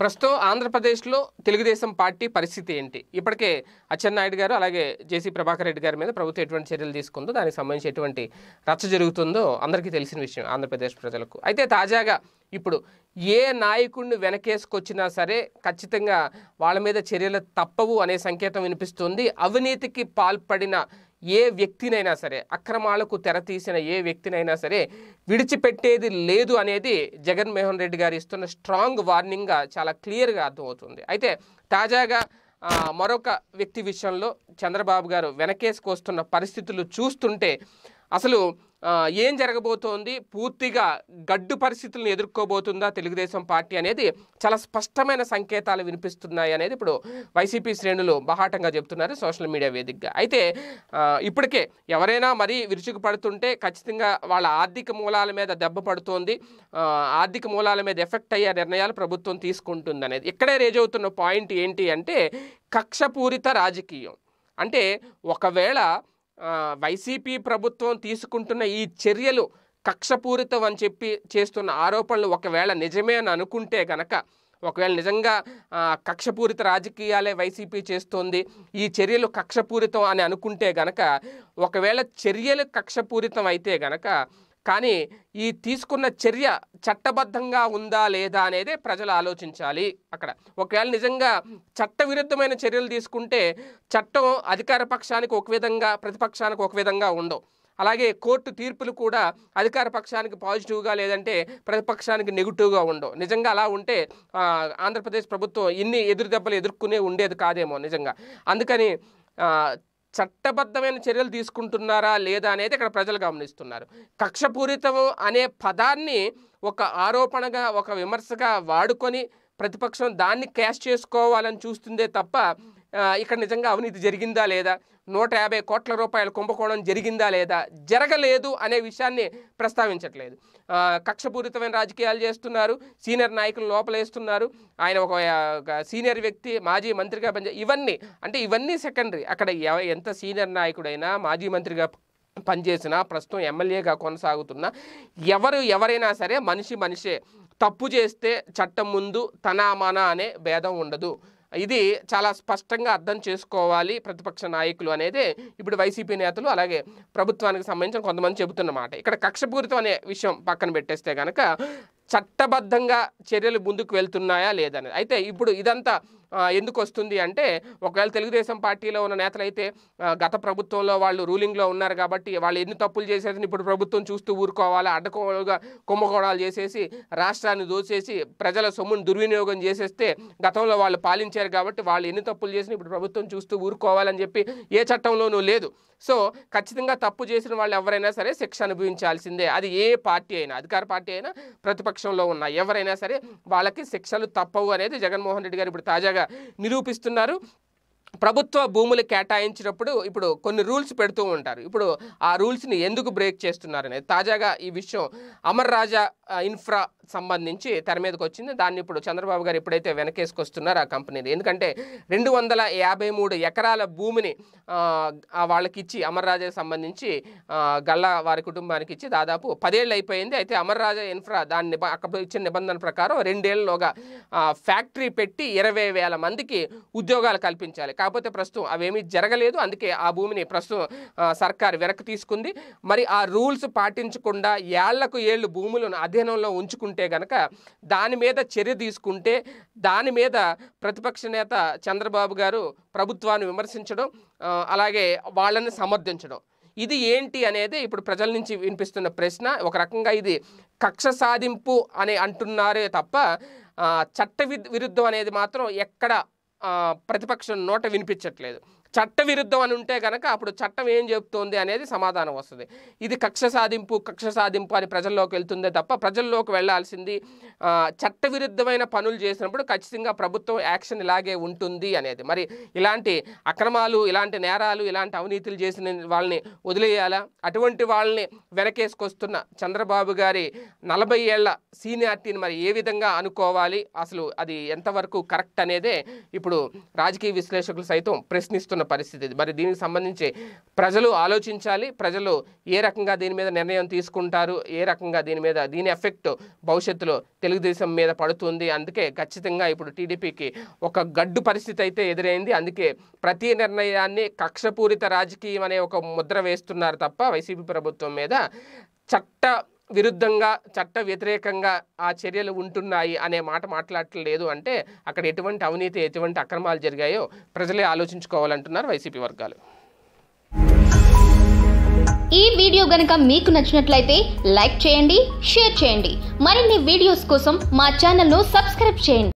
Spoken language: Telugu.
ప్రస్తుతం ఆంధ్రప్రదేశ్లో తెలుగుదేశం పార్టీ పరిస్థితి ఏంటి ఇప్పటికే అచ్చెన్నాయుడు గారు అలాగే జేసీ ప్రభాకర్ రెడ్డి గారి మీద ప్రభుత్వం ఎటువంటి చర్యలు తీసుకుందో దానికి సంబంధించి ఎటువంటి రచ్చ జరుగుతుందో అందరికీ తెలిసిన విషయం ఆంధ్రప్రదేశ్ ప్రజలకు అయితే తాజాగా ఇప్పుడు ఏ నాయకుడిని వెనకేసుకొచ్చినా సరే ఖచ్చితంగా వాళ్ళ మీద చర్యలు తప్పవు అనే సంకేతం వినిపిస్తుంది అవినీతికి పాల్పడిన ఏ వ్యక్తినైనా సరే అక్రమాలకు తెరతీసిన ఏ వ్యక్తినైనా సరే విడిచిపెట్టేది లేదు అనేది జగన్మోహన్ రెడ్డి గారు ఇస్తున్న స్ట్రాంగ్ వార్నింగ్గా చాలా క్లియర్గా అర్థమవుతుంది అయితే తాజాగా మరొక వ్యక్తి విషయంలో చంద్రబాబు గారు వెనకేసుకొస్తున్న పరిస్థితులు చూస్తుంటే అసలు ఏం జరగబోతోంది పూర్తిగా గడ్డు పరిస్థితులను ఎదుర్కోబోతుందా తెలుగుదేశం పార్టీ అనేది చాలా స్పష్టమైన సంకేతాలు వినిపిస్తున్నాయి అనేది ఇప్పుడు వైసీపీ శ్రేణులు బహాటంగా చెబుతున్నారు సోషల్ మీడియా వేదికగా అయితే ఇప్పటికే ఎవరైనా మరీ విరుచుకు పడుతుంటే ఖచ్చితంగా వాళ్ళ ఆర్థిక మూలాల మీద దెబ్బ పడుతోంది ఆర్థిక మూలాల మీద ఎఫెక్ట్ అయ్యే నిర్ణయాలు ప్రభుత్వం తీసుకుంటుంది అనేది ఇక్కడే రేజ్ అవుతున్న పాయింట్ ఏంటి అంటే కక్షపూరిత రాజకీయం అంటే ఒకవేళ వైసీపీ ప్రభుత్వం తీసుకుంటున్న ఈ చర్యలు కక్షపూరితం అని చెప్పి చేస్తున్న ఆరోపణలు ఒకవేళ నిజమే అని అనుకుంటే కనుక ఒకవేళ నిజంగా కక్షపూరిత రాజకీయాలే వైసీపీ చేస్తోంది ఈ చర్యలు కక్షపూరితం అని అనుకుంటే గనక ఒకవేళ చర్యలు కక్షపూరితం అయితే గనక కానీ ఈ తీసుకున్న చర్య చట్టబద్ధంగా ఉందా లేదా అనేది ప్రజలు ఆలోచించాలి అక్కడ ఒకవేళ నిజంగా చట్టవిరుద్ధమైన చర్యలు తీసుకుంటే చట్టం అధికార పక్షానికి ఒక విధంగా ప్రతిపక్షానికి ఒక విధంగా ఉండవు అలాగే కోర్టు తీర్పులు కూడా అధికార పక్షానికి పాజిటివ్గా లేదంటే ప్రతిపక్షానికి నెగిటివ్గా ఉండవు నిజంగా అలా ఉంటే ఆంధ్రప్రదేశ్ ప్రభుత్వం ఇన్ని ఎదురు దెబ్బలు ఎదుర్కొనే ఉండేది కాదేమో నిజంగా అందుకని చట్టబద్ధమైన చర్యలు తీసుకుంటున్నారా లేదా అనేది ఇక్కడ ప్రజలు గమనిస్తున్నారు కక్షపూరితం అనే పదాన్ని ఒక ఆరోపణగా ఒక విమర్శగా వాడుకొని ప్రతిపక్షం దాన్ని క్యాష్ చేసుకోవాలని చూస్తుందే తప్ప ఇక్కడ నిజంగా అవినీతి జరిగిందా లేదా నూట యాభై కోట్ల రూపాయల కుంభకోణం జరిగిందా లేదా జరగలేదు అనే విషయాన్ని ప్రస్తావించట్లేదు కక్షపూరితమైన రాజకీయాలు చేస్తున్నారు సీనియర్ నాయకులు లోపలేస్తున్నారు ఆయన ఒక సీనియర్ వ్యక్తి మాజీ మంత్రిగా పనిచే ఇవన్నీ అంటే ఇవన్నీ సెకండరీ అక్కడ ఎంత సీనియర్ నాయకుడైనా మాజీ మంత్రిగా పనిచేసినా ప్రస్తుతం ఎమ్మెల్యేగా కొనసాగుతున్నా ఎవరు ఎవరైనా సరే మనిషి మనిషే తప్పు చేస్తే చట్టం ముందు తన మన అనే భేదం ఉండదు ఇది చాలా స్పష్టంగా అర్థం చేసుకోవాలి ప్రతిపక్ష నాయకులు అనేది ఇప్పుడు వైసీపీ నేతలు అలాగే ప్రభుత్వానికి సంబంధించిన కొంతమంది చెబుతున్నమాట ఇక్కడ కక్షపూరితం అనే విషయం పక్కన పెట్టేస్తే కనుక చట్టబద్ధంగా చర్యలు ముందుకు వెళ్తున్నాయా లేదనేది అయితే ఇప్పుడు ఇదంతా ఎందుకు వస్తుంది అంటే ఒకవేళ తెలుగుదేశం పార్టీలో ఉన్న నేతలైతే గత ప్రభుత్వంలో వాళ్ళు రూలింగ్లో ఉన్నారు కాబట్టి వాళ్ళు ఎన్ని తప్పులు చేసేది ఇప్పుడు ప్రభుత్వం చూస్తూ ఊరుకోవాలా అడ్డకోలుగా కుంభకోణాలు చేసేసి రాష్ట్రాన్ని దోచేసి ప్రజల సొమ్మును దుర్వినియోగం చేసేస్తే గతంలో వాళ్ళు పాలించారు కాబట్టి వాళ్ళు ఎన్ని తప్పులు చేసినా ఇప్పుడు ప్రభుత్వం చూస్తూ ఊరుకోవాలని చెప్పి ఏ చట్టంలోనూ లేదు సో ఖచ్చితంగా తప్పు చేసిన వాళ్ళు ఎవరైనా సరే శిక్ష అనుభవించాల్సిందే అది ఏ పార్టీ అయినా అధికార పార్టీ అయినా ప్రతిపక్షంలో ఉన్న ఎవరైనా సరే వాళ్ళకి శిక్షలు తప్పవు అనేది జగన్మోహన్ రెడ్డి గారు ఇప్పుడు తాజాగా నిరూపిస్తున్నారు ప్రభుత్వ భూములు కేటాయించినప్పుడు ఇప్పుడు కొన్ని రూల్స్ పెడుతూ ఉంటారు ఇప్పుడు ఆ రూల్స్ని ఎందుకు బ్రేక్ చేస్తున్నారనేది తాజాగా ఈ విషయం అమర్ రాజా ఇన్ఫ్రా సంబంధించి తెర మీదకి వచ్చింది దాన్ని ఇప్పుడు చంద్రబాబు గారు ఎప్పుడైతే వెనకేసుకొస్తున్నారు ఆ కంపెనీని ఎందుకంటే రెండు వందల యాభై మూడు ఎకరాల భూమిని వాళ్ళకి ఇచ్చి సంబంధించి గల్లా వారి కుటుంబానికి ఇచ్చి దాదాపు పదేళ్ళు అయిపోయింది అయితే అమర్రాజా ఇన్ఫ్రా దాన్ని అక్కడ ఇచ్చిన నిబంధన ప్రకారం రెండేళ్లలోగా ఫ్యాక్టరీ పెట్టి ఇరవై వేల మందికి ఉద్యోగాలు కల్పించాలి కాకపోతే ప్రస్తుతం అవేమీ జరగలేదు అందుకే ఆ భూమిని ప్రస్తుతం సర్కార్ వెనక్కి తీసుకుంది మరి ఆ రూల్స్ పాటించకుండా ఏళ్లకు ఏళ్ళు భూములను అధ్యయనంలో ఉంచుకుంటే ఉంటే కనుక దాని మీద చర్య తీసుకుంటే దాని మీద ప్రతిపక్ష నేత చంద్రబాబు గారు ప్రభుత్వాన్ని విమర్శించడం అలాగే వాళ్ళని సమర్థించడం ఇది ఏంటి అనేది ఇప్పుడు ప్రజల నుంచి వినిపిస్తున్న ప్రశ్న ఒక రకంగా ఇది కక్ష సాధింపు అని అంటున్నారే తప్ప చట్ట విరుద్ధం అనేది మాత్రం ఎక్కడ ప్రతిపక్షం నోట వినిపించట్లేదు చట్టవిరుద్ధం అని ఉంటే కనుక అప్పుడు చట్టం ఏం చెబుతోంది అనేది సమాధానం వస్తుంది ఇది కక్ష సాధింపు కక్ష సాధింపు అని ప్రజల్లోకి వెళ్తుందే తప్ప ప్రజల్లోకి వెళ్లాల్సింది చట్టవిరుద్ధమైన పనులు చేసినప్పుడు ఖచ్చితంగా ప్రభుత్వం యాక్షన్ ఇలాగే ఉంటుంది అనేది మరి ఇలాంటి అక్రమాలు ఇలాంటి నేరాలు ఇలాంటి అవినీతులు చేసిన వాళ్ళని వదిలేయాలా అటువంటి వాళ్ళని వెనకేసుకొస్తున్న చంద్రబాబు గారి నలభై ఏళ్ల సీనియారిటీని మరి ఏ విధంగా అనుకోవాలి అసలు అది ఎంతవరకు కరెక్ట్ అనేదే ఇప్పుడు రాజకీయ విశ్లేషకులు సైతం ప్రశ్నిస్తున్నారు ఉన్న పరిస్థితి మరి దీనికి సంబంధించి ప్రజలు ఆలోచించాలి ప్రజలు ఏ రకంగా దీని మీద నిర్ణయం తీసుకుంటారు ఏ రకంగా దీని మీద దీని ఎఫెక్ట్ భవిష్యత్తులో తెలుగుదేశం మీద పడుతుంది అందుకే ఖచ్చితంగా ఇప్పుడు టీడీపీకి ఒక గడ్డు పరిస్థితి అయితే ఎదురైంది అందుకే ప్రతి నిర్ణయాన్ని కక్షపూరిత రాజకీయం అనే ఒక ముద్ర వేస్తున్నారు తప్ప వైసీపీ ప్రభుత్వం మీద చట్ట విరుద్ధంగా చట్ట వ్యతిరేకంగా ఆ చర్యలు ఉంటున్నాయి అనే మాట మాట్లాడలేదు అంటే అక్కడ ఎటువంటి అవినీతి ఎటువంటి అక్రమాలు జరిగాయో ప్రజలే ఆలోచించుకోవాలంటున్నారు వైసీపీ వర్గాలు ఈ వీడియో గనక మీకు నచ్చినట్లయితే లైక్ చేయండి షేర్ చేయండి మరిన్ని వీడియోస్ కోసం మా ఛానల్ను సబ్స్క్రైబ్ చేయండి